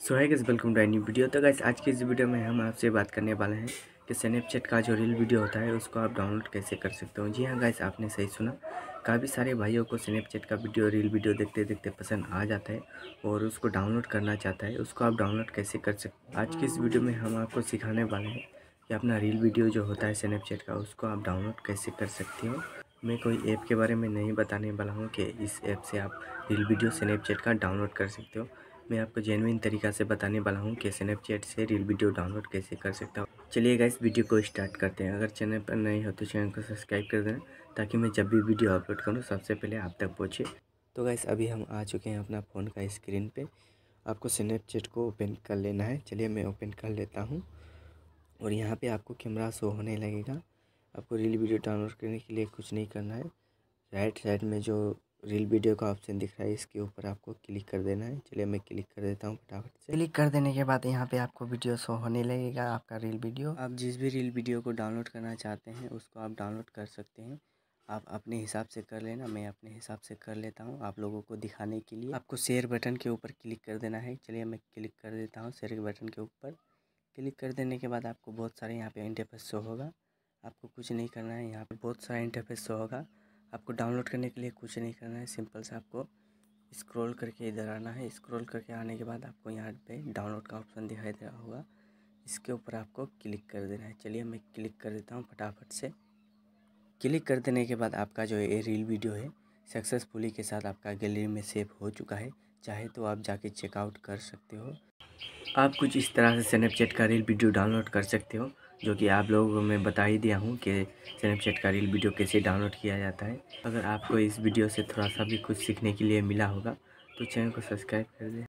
so hi guys welcome to new video तो guys आज की इस वीडियो में हम आपसे बात करने वाले हैं कि स्नैपचैट का जो रील वीडियो होता है उसको आप डाउनलोड कैसे कर सकते हो जी हाँ गैस आपने सही सुना काफ़ी सारे भाइयों को स्नैपचैट का वीडियो रील वीडियो देखते देखते पसंद आ जाता है और उसको डाउनलोड करना चाहता है उसको आप डाउनलोड कैसे कर सकते आज की इस वीडियो में हम आपको सिखाने वाले हैं कि अपना रील वीडियो जो होता है स्नैपचैट का उसको आप डाउनलोड कैसे कर सकते हो मैं कोई ऐप के बारे में नहीं बताने वाला हूँ कि इस ऐप से आप रील वीडियो स्नैपचैट का डाउनलोड कर सकते हो मैं आपको जेनविन तरीका से बताने वाला हूँ कि स्नैपचैट से रील वीडियो डाउनलोड कैसे कर सकता हूँ चलिए इस वीडियो को स्टार्ट करते हैं अगर चैनल पर नहीं हो तो चैनल को सब्सक्राइब कर दें ताकि मैं जब भी वीडियो अपलोड करूँ सबसे पहले आप तक पहुँचे तो गैस अभी हम आ चुके हैं अपना फ़ोन का स्क्रीन पर आपको स्नैपचैट को ओपन कर लेना है चलिए मैं ओपन कर लेता हूँ और यहाँ पर आपको कैमरा शो होने लगेगा आपको रील वीडियो डाउनलोड करने के लिए कुछ नहीं करना है राइट साइड में जो रील वीडियो का ऑप्शन दिख रहा है इसके ऊपर आपको क्लिक कर देना है चलिए मैं क्लिक कर देता हूँ फटाफट से क्लिक कर देने के बाद यहाँ पे आपको वीडियो शो होने लगेगा आपका रील वीडियो आप जिस भी रील वीडियो को डाउनलोड करना चाहते हैं उसको आप डाउनलोड कर सकते हैं आप अपने हिसाब से कर लेना मैं अपने हिसाब से कर लेता हूँ आप लोगों को दिखाने के लिए आपको शेयर बटन के ऊपर क्लिक कर देना है चलिए मैं क्लिक कर देता हूँ शेयर बटन के ऊपर क्लिक कर देने के बाद आपको बहुत सारे यहाँ पे इंटरफेस शो होगा आपको कुछ नहीं करना है यहाँ पे बहुत सारा इंटरफेस शो होगा आपको डाउनलोड करने के लिए कुछ नहीं करना है सिंपल से आपको स्क्रॉल करके इधर आना है स्क्रॉल करके आने के बाद आपको यहाँ पे डाउनलोड का ऑप्शन दिखाई दे रहा होगा इसके ऊपर आपको क्लिक कर देना है चलिए मैं क्लिक कर देता हूँ फटाफट से क्लिक कर देने के बाद आपका जो ये रील वीडियो है सक्सेसफुली के साथ आपका गैलरी में सेव हो चुका है चाहे तो आप जाके चेकआउट कर सकते हो आप कुछ इस तरह से स्नैपचैट का रील वीडियो डाउनलोड कर सकते हो जो कि आप लोगों को मैं बता ही दिया हूँ कि स्नैपचैट का रील वीडियो कैसे डाउनलोड किया जाता है अगर आपको इस वीडियो से थोड़ा सा भी कुछ सीखने के लिए मिला होगा तो चैनल को सब्सक्राइब कर दें